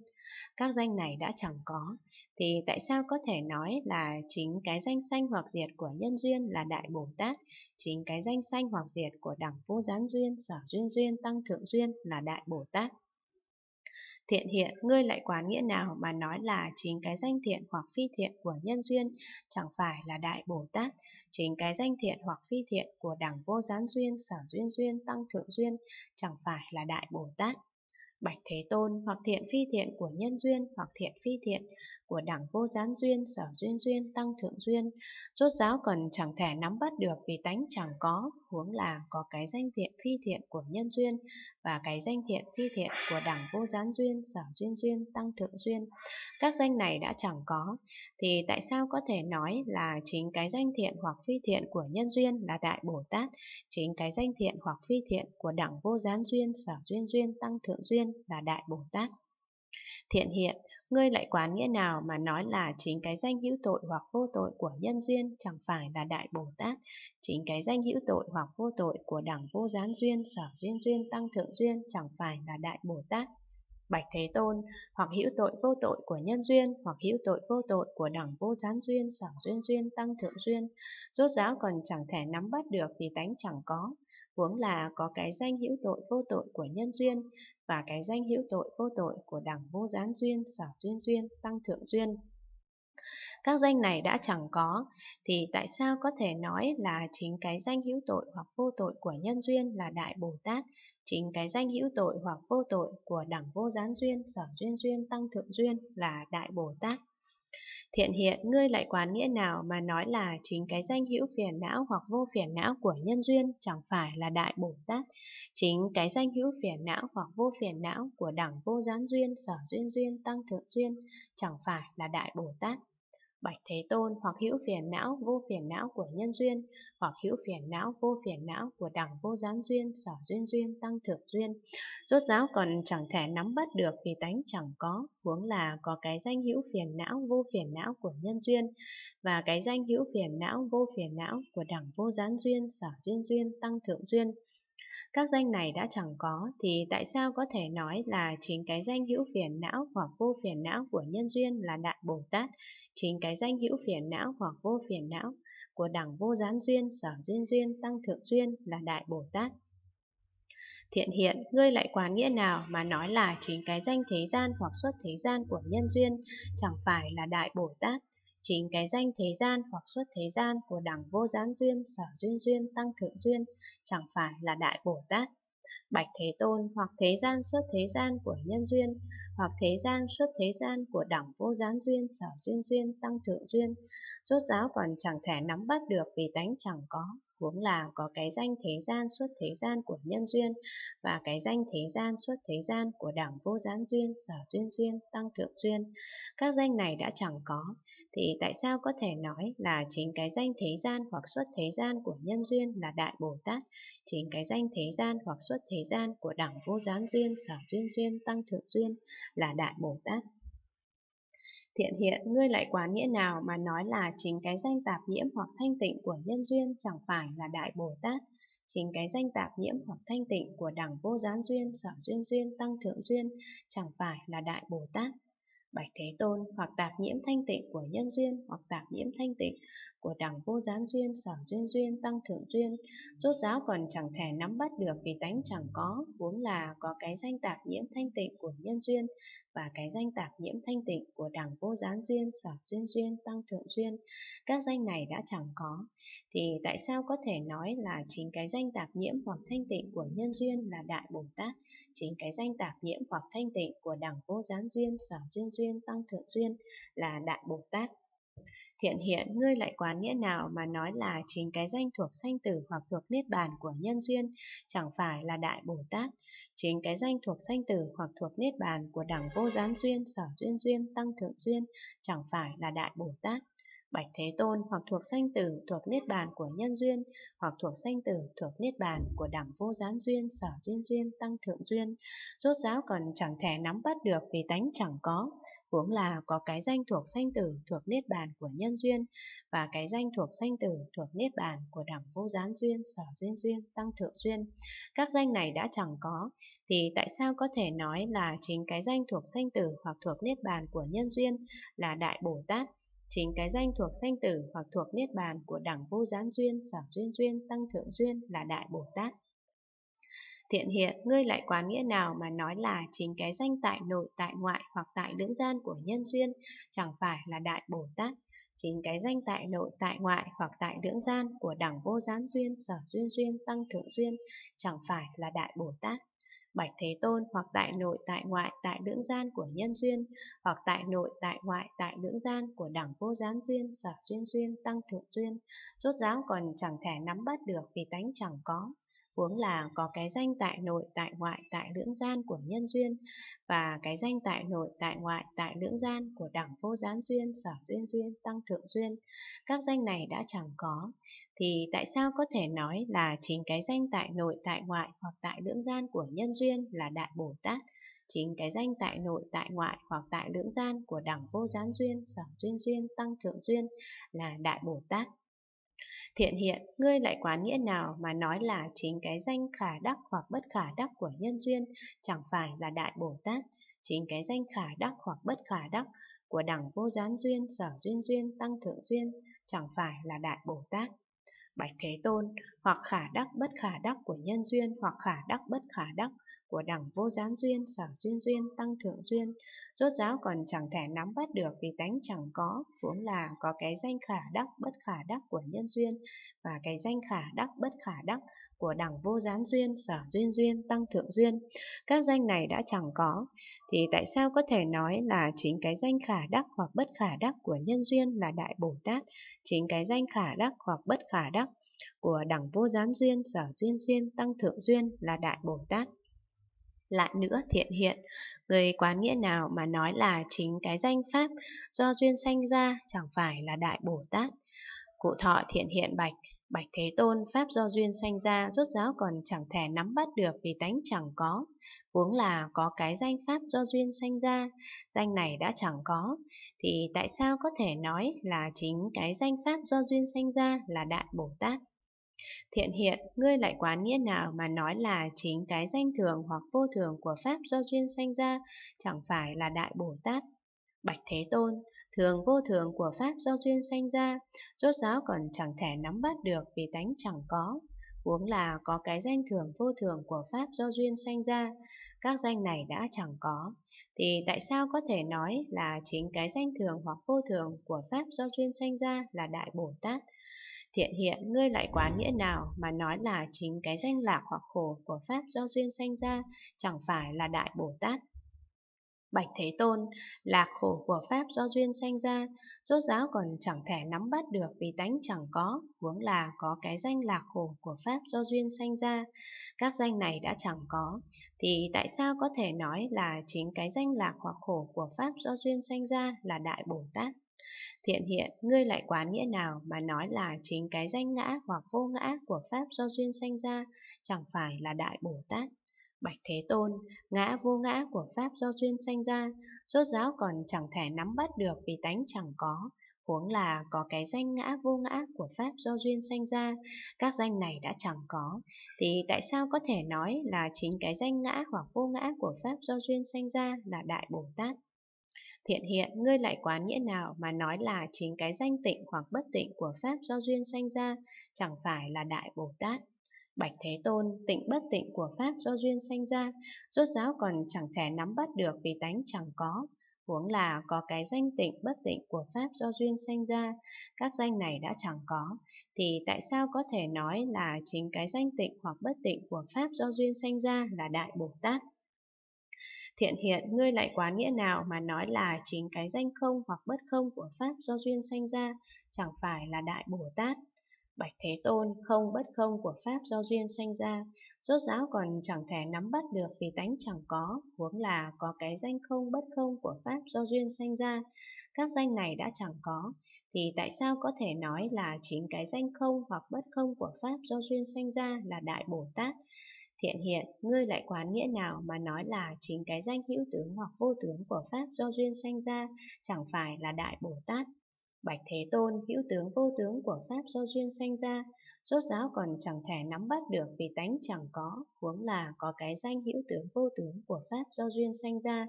Các danh này đã chẳng có, thì tại sao có thể nói là chính cái danh sanh hoặc diệt của nhân duyên là Đại Bồ Tát, chính cái danh sanh hoặc diệt của đẳng vô gián duyên, sở duyên duyên, tăng thượng duyên là Đại Bồ Tát. Thiện hiện, ngươi lại quán nghĩa nào mà nói là chính cái danh thiện hoặc phi thiện của nhân duyên chẳng phải là Đại Bồ Tát, chính cái danh thiện hoặc phi thiện của đẳng vô gián duyên, sở duyên duyên, tăng thượng duyên chẳng phải là Đại Bồ Tát. Bạch Thế Tôn hoặc thiện phi thiện của nhân duyên hoặc thiện phi thiện của đẳng vô gián duyên, sở duyên duyên, tăng thượng duyên, rốt giáo còn chẳng thể nắm bắt được vì tánh chẳng có, huống là có cái danh thiện phi thiện của nhân duyên và cái danh thiện phi thiện của đẳng vô gián duyên, sở duyên duyên, tăng thượng duyên. Các danh này đã chẳng có, thì tại sao có thể nói là chính cái danh thiện hoặc phi thiện của nhân duyên là Đại Bồ Tát, chính cái danh thiện hoặc phi thiện của đẳng vô gián duyên, sở duyên duyên, tăng thượng duyên tiên là Đại Bồ Tát. Thiện hiện, ngươi lại quán nghĩa nào mà nói là chính cái danh hữu tội hoặc vô tội của nhân duyên chẳng phải là Đại Bồ Tát, chính cái danh hữu tội hoặc vô tội của đẳng vô gián duyên, sở duyên duyên, tăng thượng duyên chẳng phải là Đại Bồ Tát. Bạch Thế Tôn, hoặc hữu tội vô tội của nhân duyên, hoặc hữu tội vô tội của đẳng vô gián duyên, sở duyên duyên, tăng thượng duyên, rốt ráo còn chẳng thể nắm bắt được vì tánh chẳng có, huống là có cái danh hữu tội vô tội của nhân duyên và cái danh hữu tội vô tội của đẳng vô gián duyên, sở duyên duyên, tăng thượng duyên. Các danh này đã chẳng có, thì tại sao có thể nói là chính cái danh hữu tội hoặc vô tội của nhân duyên là Đại Bồ Tát, chính cái danh hữu tội hoặc vô tội của đẳng vô gián duyên, sở duyên duyên, tăng thượng duyên là Đại Bồ Tát? Thiện hiện ngươi lại quán nghĩa nào mà nói là chính cái danh hữu phiền não hoặc vô phiền não của nhân duyên chẳng phải là đại Bồ Tát, chính cái danh hữu phiền não hoặc vô phiền não của đẳng vô gián duyên, sở duyên duyên, tăng thượng duyên chẳng phải là đại Bồ Tát. Bạch Thế Tôn hoặc hữu phiền não vô phiền não của nhân duyên, hoặc hữu phiền não vô phiền não của đẳng vô gián duyên, sở duyên duyên, tăng thượng duyên. Rốt ráo còn chẳng thể nắm bắt được vì tánh chẳng có, huống là có cái danh hữu phiền não vô phiền não của nhân duyên và cái danh hữu phiền não vô phiền não của đẳng vô gián duyên, sở duyên duyên, tăng thượng duyên. Các danh này đã chẳng có thì tại sao có thể nói là chính cái danh hữu phiền não hoặc vô phiền não của nhân duyên là Đại Bồ Tát, chính cái danh hữu phiền não hoặc vô phiền não của đẳng vô gián duyên, sở duyên duyên, tăng thượng duyên là Đại Bồ Tát. Thiện hiện, ngươi lại quán nghĩa nào mà nói là chính cái danh thế gian hoặc xuất thế gian của nhân duyên chẳng phải là Đại Bồ Tát, chính cái danh thế gian hoặc xuất thế gian của đẳng vô gián duyên, sở duyên duyên, tăng thượng duyên, chẳng phải là Đại Bồ Tát. Bạch Thế Tôn hoặc thế gian xuất thế gian của nhân duyên, hoặc thế gian xuất thế gian của đẳng vô gián duyên, sở duyên duyên, tăng thượng duyên, rốt giáo còn chẳng thể nắm bắt được vì tánh chẳng có, huống là có cái danh thế gian suốt thế gian của nhân duyên và cái danh thế gian suốt thế gian của đẳng vô gián duyên sở duyên duyên tăng thượng duyên các danh này đã chẳng có thì tại sao có thể nói là chính cái danh thế gian hoặc suốt thế gian của nhân duyên là đại bồ tát chính cái danh thế gian hoặc suốt thế gian của đẳng vô gián duyên sở duyên duyên tăng thượng duyên là đại bồ tát Thiện hiện ngươi lại quá nghĩa nào mà nói là chính cái danh tạp nhiễm hoặc thanh tịnh của nhân duyên chẳng phải là Đại Bồ Tát, chính cái danh tạp nhiễm hoặc thanh tịnh của đẳng vô gián duyên, sở duyên duyên, tăng thượng duyên chẳng phải là Đại Bồ Tát. Bạch Thế Tôn hoặc tạp nhiễm thanh tịnh của nhân duyên hoặc tạp nhiễm thanh tịnh của đẳng vô gián duyên, sở duyên duyên, tăng thượng duyên, rốt giáo còn chẳng thể nắm bắt được vì tánh chẳng có, vốn là có cái danh tạp nhiễm thanh tịnh của nhân duyên và cái danh tạp nhiễm thanh tịnh của đẳng vô gián duyên, sở duyên duyên, tăng thượng duyên. Các danh này đã chẳng có. Thì tại sao có thể nói là chính cái danh tạp nhiễm hoặc thanh tịnh của nhân duyên là Đại Bồ Tát, chính cái danh tạp nhiễm hoặc thanh tịnh của đẳng vô gián duyên, sở duyên duyên duyên tăng thượng duyên là đại bồ tát thiện hiện ngươi lại quán nghĩa nào mà nói là chính cái danh thuộc sanh tử hoặc thuộc niết bàn của nhân duyên chẳng phải là đại bồ tát chính cái danh thuộc sanh tử hoặc thuộc niết bàn của đẳng vô gián duyên sở duyên duyên tăng thượng duyên chẳng phải là đại bồ tát Bạch Thế Tôn hoặc thuộc sanh tử thuộc niết bàn của nhân duyên, hoặc thuộc sanh tử thuộc niết bàn của đẳng vô gián duyên, sở duyên duyên, tăng thượng duyên. Rốt ráo còn chẳng thể nắm bắt được vì tánh chẳng có. Vốn là có cái danh thuộc sanh tử thuộc niết bàn của nhân duyên và cái danh thuộc sanh tử thuộc niết bàn của đẳng vô gián duyên, sở duyên duyên, tăng thượng duyên. Các danh này đã chẳng có, thì tại sao có thể nói là chính cái danh thuộc sanh tử hoặc thuộc niết bàn của nhân duyên là Đại Bồ Tát Chính cái danh thuộc sanh tử hoặc thuộc niết bàn của đẳng vô gián duyên, sở duyên duyên, tăng thượng duyên là Đại Bồ Tát. Thiện hiện, ngươi lại quán nghĩa nào mà nói là chính cái danh tại nội, tại ngoại hoặc tại lưỡng gian của nhân duyên chẳng phải là Đại Bồ Tát. Chính cái danh tại nội, tại ngoại hoặc tại lưỡng gian của đẳng vô gián duyên, sở duyên duyên, tăng thượng duyên chẳng phải là Đại Bồ Tát bạch thế tôn hoặc tại nội tại ngoại tại lưỡng gian của nhân duyên hoặc tại nội tại ngoại tại lưỡng gian của đẳng vô gián duyên sở duyên duyên tăng thượng duyên rốt ráo còn chẳng thể nắm bắt được vì tánh chẳng có huống là có cái danh tại nội tại ngoại tại lưỡng gian của nhân duyên và cái danh tại nội tại ngoại tại lưỡng gian của đẳng vô gián duyên sở duyên duyên tăng thượng duyên các danh này đã chẳng có thì tại sao có thể nói là chính cái danh tại nội tại ngoại hoặc tại lưỡng gian của nhân duyên là đại bồ tát chính cái danh tại nội tại ngoại hoặc tại lưỡng gian của đẳng vô gián duyên sở duyên duyên tăng thượng duyên là đại bồ tát Thiện hiện, ngươi lại quán nghĩa nào mà nói là chính cái danh khả đắc hoặc bất khả đắc của nhân duyên chẳng phải là Đại Bồ Tát, chính cái danh khả đắc hoặc bất khả đắc của đẳng vô gián duyên, sở duyên duyên, tăng thượng duyên chẳng phải là Đại Bồ Tát bạch thế tôn hoặc khả đắc bất khả đắc của nhân duyên hoặc khả đắc bất khả đắc của đẳng vô gián duyên sở duyên duyên tăng thượng duyên rốt ráo còn chẳng thể nắm bắt được vì tánh chẳng có cũng là có cái danh khả đắc bất khả đắc của nhân duyên và cái danh khả đắc bất khả đắc của đẳng vô gián duyên sở duyên duyên tăng thượng duyên các danh này đã chẳng có thì tại sao có thể nói là chính cái danh khả đắc hoặc bất khả đắc của nhân duyên là đại bồ tát chính cái danh khả đắc hoặc bất khả đắc của đẳng vô gián duyên, sở duyên duyên, tăng thượng duyên là Đại Bồ Tát. Lại nữa thiện hiện, người quán nghĩa nào mà nói là chính cái danh Pháp do duyên sanh ra chẳng phải là Đại Bồ Tát. Cụ thọ thiện hiện bạch, Bạch Thế Tôn Pháp do duyên sanh ra rốt ráo còn chẳng thể nắm bắt được vì tánh chẳng có. Huống là có cái danh Pháp do duyên sanh ra, danh này đã chẳng có. Thì tại sao có thể nói là chính cái danh Pháp do duyên sanh ra là Đại Bồ Tát? Thiện hiện, ngươi lại quán nghĩa nào mà nói là chính cái danh thường hoặc vô thường của Pháp do duyên sanh ra chẳng phải là Đại Bồ Tát? Bạch Thế Tôn, thường vô thường của Pháp do duyên sanh ra, rốt giáo còn chẳng thể nắm bắt được vì tánh chẳng có. Huống là có cái danh thường vô thường của Pháp do duyên sanh ra, các danh này đã chẳng có. Thì tại sao có thể nói là chính cái danh thường hoặc vô thường của Pháp do duyên sanh ra là Đại Bồ Tát? Thiện hiện ngươi lại quán nghĩa nào mà nói là chính cái danh lạc hoặc khổ của Pháp do duyên sanh ra chẳng phải là Đại Bồ Tát? Bạch Thế Tôn, lạc khổ của Pháp do duyên sanh ra, rốt giáo còn chẳng thể nắm bắt được vì tánh chẳng có, huống là có cái danh lạc khổ của Pháp do duyên sanh ra. Các danh này đã chẳng có, thì tại sao có thể nói là chính cái danh lạc hoặc khổ của Pháp do duyên sanh ra là Đại Bồ Tát? Thiện hiện, ngươi lại quán nghĩa nào mà nói là chính cái danh ngã hoặc vô ngã của Pháp do duyên sanh ra chẳng phải là Đại Bồ Tát? Bạch Thế Tôn, ngã vô ngã của Pháp do duyên sanh ra, rốt ráo còn chẳng thể nắm bắt được vì tánh chẳng có, huống là có cái danh ngã vô ngã của Pháp do duyên sanh ra, các danh này đã chẳng có, thì tại sao có thể nói là chính cái danh ngã hoặc vô ngã của Pháp do duyên sanh ra là Đại Bồ Tát? Thiện hiện, ngươi lại quán nghĩa nào mà nói là chính cái danh tịnh hoặc bất tịnh của Pháp do duyên sanh ra, chẳng phải là Đại Bồ Tát? Bạch Thế Tôn, tịnh bất tịnh của Pháp do duyên sanh ra, rốt ráo còn chẳng thể nắm bắt được vì tánh chẳng có. Huống là có cái danh tịnh bất tịnh của Pháp do duyên sanh ra, các danh này đã chẳng có, thì tại sao có thể nói là chính cái danh tịnh hoặc bất tịnh của Pháp do duyên sanh ra là Đại Bồ Tát? Thiện hiện, ngươi lại quá nghĩa nào mà nói là chính cái danh không hoặc bất không của Pháp do duyên sanh ra, chẳng phải là Đại Bồ Tát? Bạch Thế Tôn không bất không của Pháp do duyên sanh ra, rốt ráo còn chẳng thể nắm bắt được vì tánh chẳng có, huống là có cái danh không bất không của Pháp do duyên sanh ra, các danh này đã chẳng có, thì tại sao có thể nói là chính cái danh không hoặc bất không của Pháp do duyên sanh ra là Đại Bồ Tát? Thiện hiện, ngươi lại quán nghĩa nào mà nói là chính cái danh hữu tướng hoặc vô tướng của Pháp do duyên sanh ra chẳng phải là Đại Bồ Tát Bạch Thế Tôn, hữu tướng vô tướng của Pháp do duyên sanh ra, rốt giáo còn chẳng thể nắm bắt được vì tánh chẳng có, huống là có cái danh hữu tướng vô tướng của Pháp do duyên sanh ra.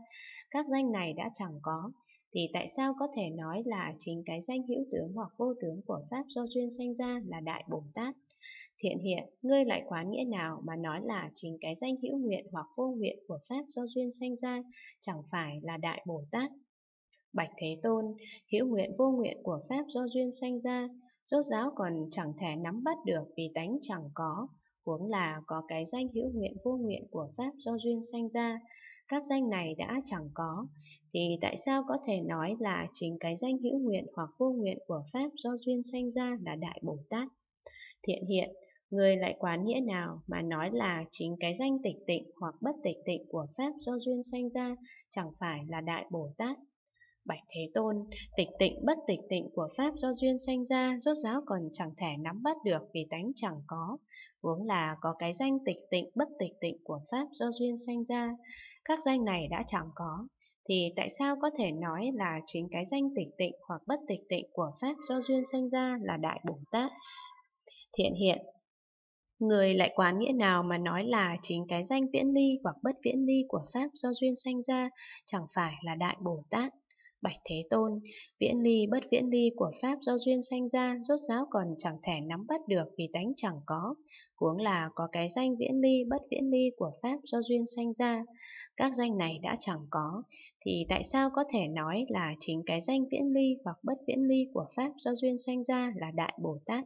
Các danh này đã chẳng có, thì tại sao có thể nói là chính cái danh hữu tướng hoặc vô tướng của Pháp do duyên sanh ra là Đại Bồ Tát? Thiện hiện, ngươi lại quán nghĩa nào mà nói là chính cái danh hữu nguyện hoặc vô nguyện của Pháp do duyên sanh ra chẳng phải là Đại Bồ Tát? Bạch Thế Tôn, hữu nguyện vô nguyện của Pháp do duyên sanh ra, rốt ráo còn chẳng thể nắm bắt được vì tánh chẳng có, huống là có cái danh hữu nguyện vô nguyện của Pháp do duyên sanh ra, các danh này đã chẳng có, thì tại sao có thể nói là chính cái danh hữu nguyện hoặc vô nguyện của Pháp do duyên sanh ra là Đại Bồ Tát? Thiện hiện, người lại quán nghĩa nào mà nói là chính cái danh tịch tịnh hoặc bất tịch tịnh của Pháp do duyên sanh ra chẳng phải là Đại Bồ Tát? Bạch Thế Tôn, tịch tịnh bất tịch tịnh của Pháp do duyên sanh ra, rốt ráo còn chẳng thể nắm bắt được vì tánh chẳng có. Vốn là có cái danh tịch tịnh bất tịch tịnh của Pháp do duyên sanh ra, các danh này đã chẳng có. Thì tại sao có thể nói là chính cái danh tịch tịnh hoặc bất tịch tịnh của Pháp do duyên sanh ra là Đại Bồ Tát? Thiện hiện, Người lại quán nghĩa nào mà nói là chính cái danh viễn ly hoặc bất viễn ly của Pháp do duyên sanh ra chẳng phải là Đại Bồ Tát. Bạch Thế Tôn, viễn ly bất viễn ly của Pháp do duyên sanh ra, rốt ráo còn chẳng thể nắm bắt được vì tánh chẳng có. Huống là có cái danh viễn ly bất viễn ly của Pháp do duyên sanh ra. Các danh này đã chẳng có, thì tại sao có thể nói là chính cái danh viễn ly hoặc bất viễn ly của Pháp do duyên sanh ra là Đại Bồ Tát?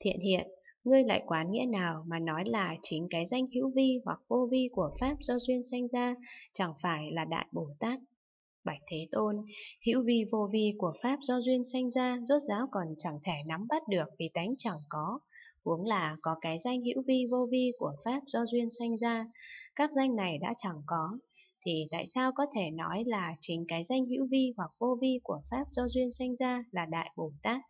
Thiện hiện, ngươi lại quán nghĩa nào mà nói là chính cái danh hữu vi hoặc vô vi của Pháp do duyên sanh ra chẳng phải là Đại Bồ Tát? Bạch Thế Tôn, hữu vi vô vi của Pháp do duyên sanh ra, rốt ráo còn chẳng thể nắm bắt được vì tánh chẳng có. Huống là có cái danh hữu vi vô vi của Pháp do duyên sanh ra, các danh này đã chẳng có. Thì tại sao có thể nói là chính cái danh hữu vi hoặc vô vi của Pháp do duyên sanh ra là Đại Bồ Tát?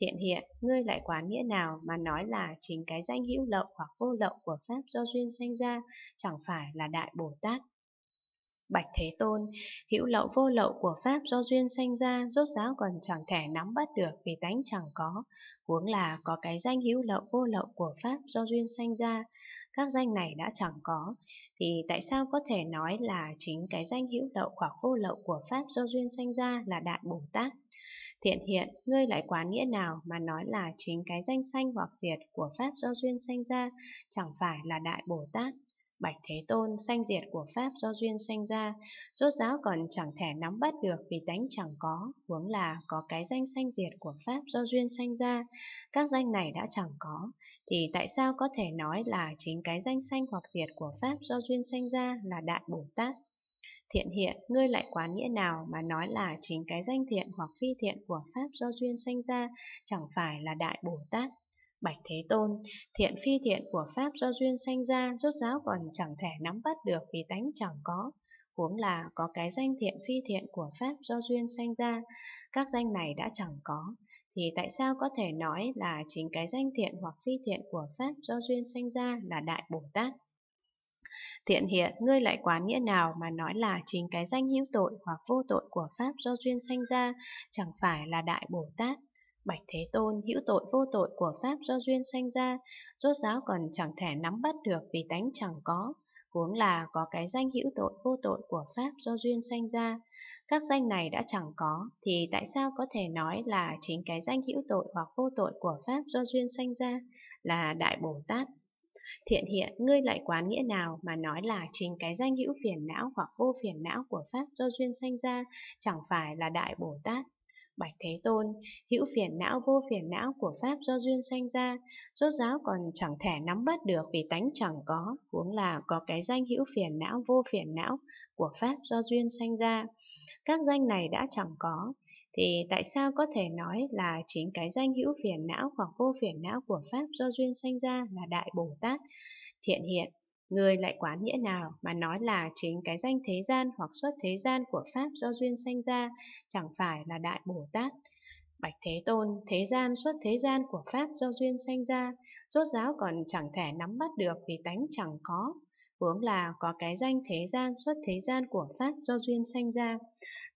Thiện hiện, ngươi lại quán nghĩa nào mà nói là chính cái danh hữu lậu hoặc vô lậu của Pháp do duyên sanh ra chẳng phải là Đại Bồ Tát? Bạch Thế Tôn, hữu lậu vô lậu của Pháp do duyên sanh ra, rốt ráo còn chẳng thể nắm bắt được vì tánh chẳng có. Huống là có cái danh hữu lậu vô lậu của Pháp do duyên sanh ra, các danh này đã chẳng có. Thì tại sao có thể nói là chính cái danh hữu lậu hoặc vô lậu của Pháp do duyên sanh ra là Đại Bồ Tát? Thiện hiện, ngươi lại quán nghĩa nào mà nói là chính cái danh sanh hoặc diệt của Pháp do duyên sanh ra chẳng phải là Đại Bồ Tát? Bạch Thế Tôn sanh diệt của Pháp do duyên sanh ra, rốt ráo còn chẳng thể nắm bắt được vì tánh chẳng có, huống là có cái danh sanh diệt của Pháp do duyên sanh ra, các danh này đã chẳng có, thì tại sao có thể nói là chính cái danh sanh hoặc diệt của Pháp do duyên sanh ra là Đại Bồ Tát? Thiện hiện, ngươi lại quán nghĩa nào mà nói là chính cái danh thiện hoặc phi thiện của Pháp do duyên sanh ra chẳng phải là Đại Bồ Tát? Bạch Thế Tôn, thiện phi thiện của Pháp do duyên sanh ra, rốt ráo còn chẳng thể nắm bắt được vì tánh chẳng có. Huống là có cái danh thiện phi thiện của Pháp do duyên sanh ra, các danh này đã chẳng có. Thì tại sao có thể nói là chính cái danh thiện hoặc phi thiện của Pháp do duyên sanh ra là Đại Bồ Tát? Thiện hiện, ngươi lại quán nghĩa nào mà nói là chính cái danh hữu tội hoặc vô tội của Pháp do duyên sanh ra, chẳng phải là Đại Bồ Tát, Bạch Thế Tôn hữu tội vô tội của Pháp do duyên sanh ra, rốt giáo còn chẳng thể nắm bắt được vì tánh chẳng có, huống là có cái danh hữu tội vô tội của Pháp do duyên sanh ra. Các danh này đã chẳng có, thì tại sao có thể nói là chính cái danh hữu tội hoặc vô tội của Pháp do duyên sanh ra là Đại Bồ Tát? Thiện hiện, ngươi lại quán nghĩa nào mà nói là chính cái danh hữu phiền não hoặc vô phiền não của Pháp do duyên sanh ra chẳng phải là Đại Bồ Tát? Bạch Thế Tôn, hữu phiền não vô phiền não của Pháp do duyên sanh ra, rốt giáo còn chẳng thể nắm bắt được vì tánh chẳng có, huống là có cái danh hữu phiền não vô phiền não của Pháp do duyên sanh ra. Các danh này đã chẳng có, thì tại sao có thể nói là chính cái danh hữu phiền não hoặc vô phiền não của Pháp do duyên sanh ra là Đại Bồ Tát, thiện hiện Người lại quá nghĩa nào mà nói là chính cái danh thế gian hoặc xuất thế gian của Pháp do duyên sanh ra chẳng phải là Đại Bồ Tát. Bạch Thế Tôn, thế gian xuất thế gian của Pháp do duyên sanh ra, rốt giáo còn chẳng thể nắm bắt được vì tánh chẳng có. Vốn là có cái danh thế gian xuất thế gian của Pháp do duyên sanh ra.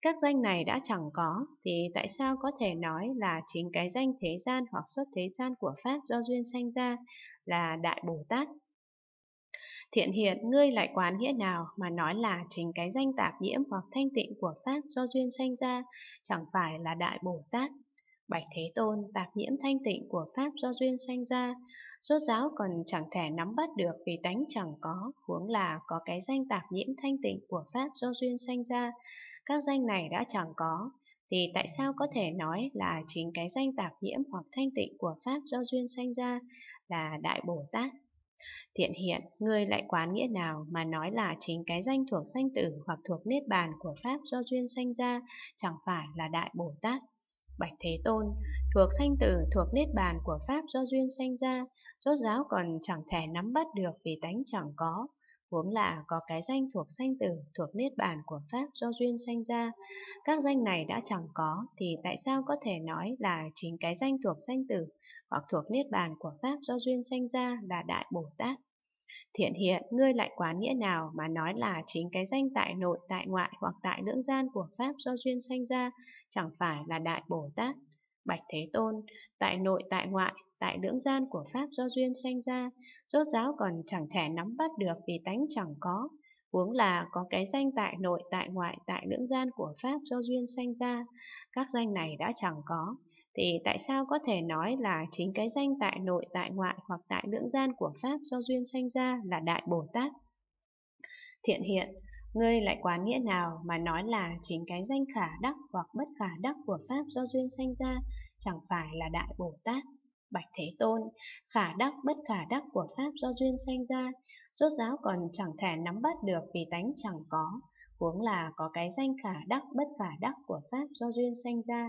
Các danh này đã chẳng có, thì tại sao có thể nói là chính cái danh thế gian hoặc xuất thế gian của Pháp do duyên sanh ra là Đại Bồ Tát Thiện hiện ngươi lại quán nghĩa nào mà nói là chính cái danh tạp nhiễm hoặc thanh tịnh của Pháp do duyên sanh ra, chẳng phải là Đại Bồ Tát. Bạch Thế Tôn tạp nhiễm thanh tịnh của Pháp do duyên sanh ra, rốt giáo còn chẳng thể nắm bắt được vì tánh chẳng có, huống là có cái danh tạp nhiễm thanh tịnh của Pháp do duyên sanh ra, các danh này đã chẳng có, thì tại sao có thể nói là chính cái danh tạp nhiễm hoặc thanh tịnh của Pháp do duyên sanh ra là Đại Bồ Tát? Thiện hiện, ngươi lại quán nghĩa nào mà nói là chính cái danh thuộc sanh tử hoặc thuộc niết bàn của Pháp do duyên sanh ra, chẳng phải là Đại Bồ Tát. Bạch Thế Tôn, thuộc sanh tử, thuộc niết bàn của Pháp do duyên sanh ra, rốt giáo còn chẳng thể nắm bắt được vì tánh chẳng có, Huống là có cái danh thuộc sanh tử, thuộc niết bàn của Pháp do duyên sanh ra. Các danh này đã chẳng có, thì tại sao có thể nói là chính cái danh thuộc sanh tử hoặc thuộc niết bàn của Pháp do duyên sanh ra là Đại Bồ Tát? Thiện hiện, ngươi lại quá nghĩa nào mà nói là chính cái danh tại nội, tại ngoại hoặc tại lưỡng gian của Pháp do duyên sanh ra chẳng phải là Đại Bồ Tát? Bạch Thế Tôn, tại nội tại ngoại tại lưỡng gian của Pháp do duyên sanh ra, rốt ráo còn chẳng thể nắm bắt được vì tánh chẳng có. Huống là có cái danh tại nội, tại ngoại, tại lưỡng gian của Pháp do duyên sanh ra, các danh này đã chẳng có, thì tại sao có thể nói là chính cái danh tại nội, tại ngoại hoặc tại lưỡng gian của Pháp do duyên sanh ra là Đại Bồ Tát? Thiện hiện, Ngươi lại quán nghĩa nào mà nói là chính cái danh khả đắc hoặc bất khả đắc của Pháp do duyên sanh ra chẳng phải là Đại Bồ Tát? Bạch Thế Tôn, khả đắc bất khả đắc của Pháp do duyên sanh ra, rốt giáo còn chẳng thể nắm bắt được vì tánh chẳng có, huống là có cái danh khả đắc bất khả đắc của Pháp do duyên sanh ra.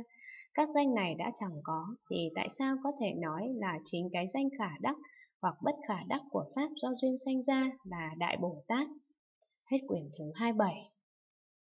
Các danh này đã chẳng có, thì tại sao có thể nói là chính cái danh khả đắc hoặc bất khả đắc của Pháp do duyên sanh ra là Đại Bồ Tát? Hết quyển thứ 27